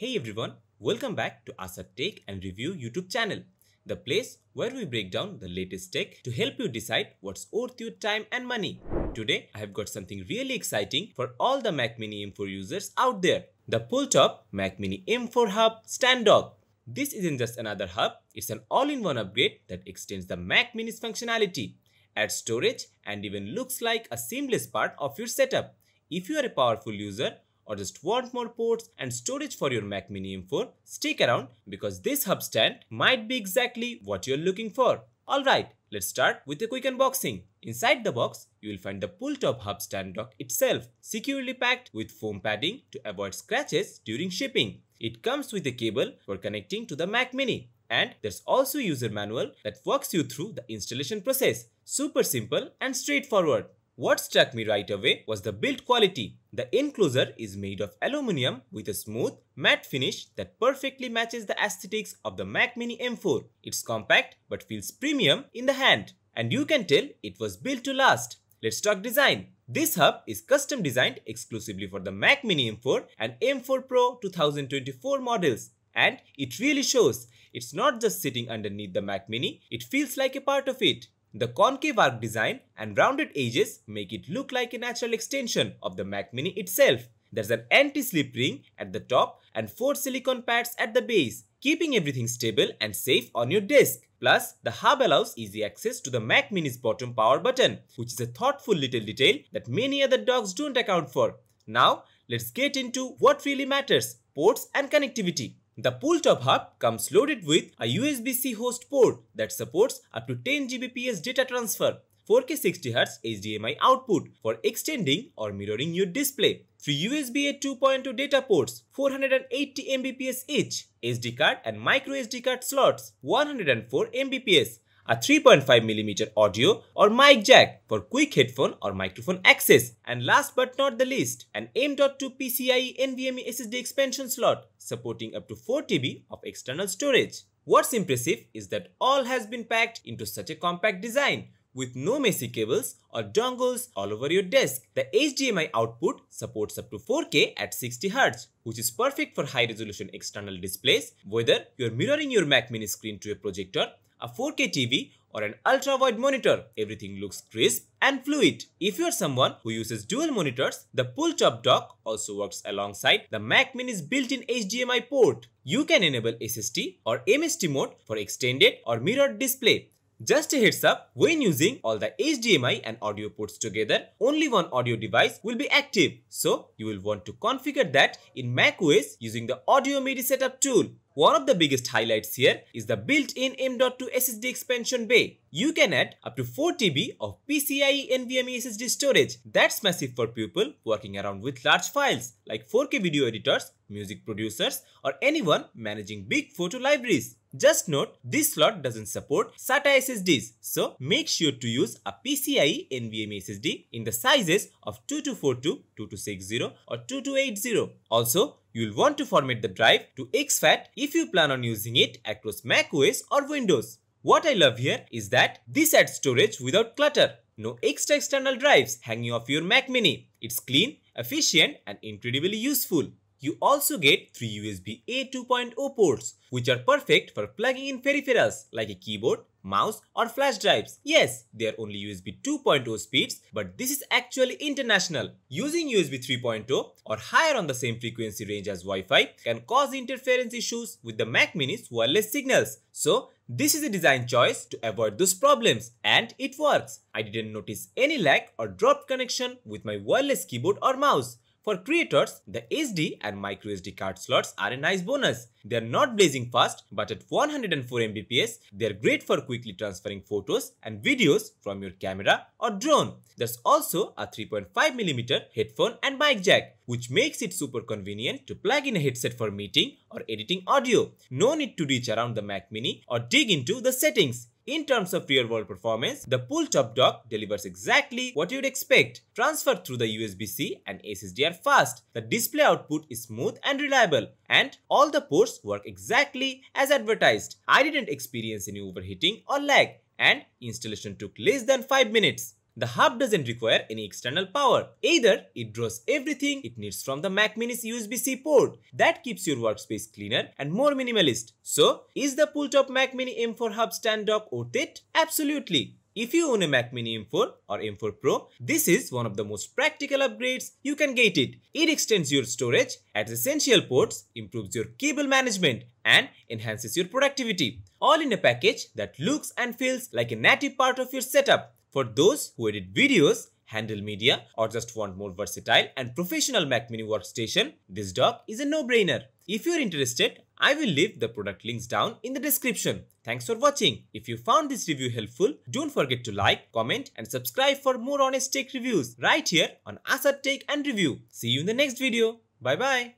Hey everyone, welcome back to Asset Tech and Review YouTube channel, the place where we break down the latest tech to help you decide what's worth your time and money. Today, I have got something really exciting for all the Mac Mini M4 users out there, the pull-top Mac Mini M4 Hub Stand Dog. This isn't just another hub, it's an all-in-one upgrade that extends the Mac Mini's functionality, adds storage and even looks like a seamless part of your setup. If you are a powerful user or just want more ports and storage for your Mac Mini M4, stick around because this hub stand might be exactly what you're looking for. Alright, let's start with a quick unboxing. Inside the box, you will find the pull-top hub stand dock itself, securely packed with foam padding to avoid scratches during shipping. It comes with a cable for connecting to the Mac Mini. And there's also user manual that walks you through the installation process. Super simple and straightforward. What struck me right away was the build quality. The enclosure is made of aluminium with a smooth, matte finish that perfectly matches the aesthetics of the Mac Mini M4. It's compact but feels premium in the hand. And you can tell it was built to last. Let's talk design. This hub is custom designed exclusively for the Mac Mini M4 and M4 Pro 2024 models. And it really shows. It's not just sitting underneath the Mac Mini, it feels like a part of it. The concave arc design and rounded edges make it look like a natural extension of the Mac Mini itself. There's an anti-slip ring at the top and four silicone pads at the base, keeping everything stable and safe on your desk. Plus, the hub allows easy access to the Mac Mini's bottom power button, which is a thoughtful little detail that many other dogs don't account for. Now, let's get into what really matters, ports and connectivity. The pull-top hub comes loaded with a USB-C host port that supports up to 10 Gbps data transfer, 4K 60Hz HDMI output for extending or mirroring your display, 3 USB A 2.2 data ports, 480 Mbps each, SD card and micro SD card slots, 104 Mbps, a 3.5mm audio or mic jack for quick headphone or microphone access. And last but not the least, an M.2 PCIe NVMe SSD expansion slot supporting up to 4TB of external storage. What's impressive is that all has been packed into such a compact design with no messy cables or dongles all over your desk. The HDMI output supports up to 4K at 60Hz, which is perfect for high resolution external displays, whether you're mirroring your Mac mini screen to a projector a 4K TV or an ultra-wide monitor. Everything looks crisp and fluid. If you are someone who uses dual monitors, the pull-top dock also works alongside the Mac Mini's built-in HDMI port. You can enable SST or MST mode for extended or mirrored display just a heads up, when using all the HDMI and audio ports together, only one audio device will be active. So you will want to configure that in macOS using the Audio MIDI Setup tool. One of the biggest highlights here is the built-in M.2 SSD expansion bay. You can add up to 4 TB of PCIe NVMe SSD storage. That's massive for people working around with large files like 4K video editors, music producers, or anyone managing big photo libraries. Just note, this slot doesn't support SATA SSDs, so make sure to use a PCIe NVMe SSD in the sizes of 2242, 2260 or 2280. Also, you'll want to format the drive to XFAT if you plan on using it across macOS or Windows. What I love here is that this adds storage without clutter. No extra external drives hanging off your Mac mini. It's clean, efficient and incredibly useful. You also get 3 USB A 2.0 ports, which are perfect for plugging in peripherals like a keyboard, mouse or flash drives. Yes, they are only USB 2.0 speeds, but this is actually international. Using USB 3.0 or higher on the same frequency range as Wi-Fi can cause interference issues with the Mac Mini's wireless signals. So, this is a design choice to avoid those problems and it works. I didn't notice any lag or dropped connection with my wireless keyboard or mouse. For creators, the SD and microSD card slots are a nice bonus. They are not blazing fast, but at 104 Mbps, they are great for quickly transferring photos and videos from your camera or drone. There's also a 3.5mm headphone and mic jack, which makes it super convenient to plug in a headset for meeting or editing audio. No need to reach around the Mac Mini or dig into the settings. In terms of real-world performance, the pull top dock delivers exactly what you'd expect. Transfer through the USB-C and SSD are fast. The display output is smooth and reliable, and all the ports work exactly as advertised. I didn't experience any overheating or lag and installation took less than 5 minutes. The hub doesn't require any external power. Either it draws everything it needs from the Mac Mini's USB-C port. That keeps your workspace cleaner and more minimalist. So, is the pull-top Mac Mini M4 hub stand dock worth it? Absolutely. If you own a Mac Mini M4 or M4 Pro, this is one of the most practical upgrades you can get it. It extends your storage adds essential ports, improves your cable management, and enhances your productivity. All in a package that looks and feels like a native part of your setup. For those who edit videos, handle media, or just want more versatile and professional Mac Mini workstation, this dock is a no-brainer. If you're interested, I will leave the product links down in the description. Thanks for watching. If you found this review helpful, don't forget to like, comment and subscribe for more honest tech reviews right here on Asad Tech and Review. See you in the next video. Bye bye.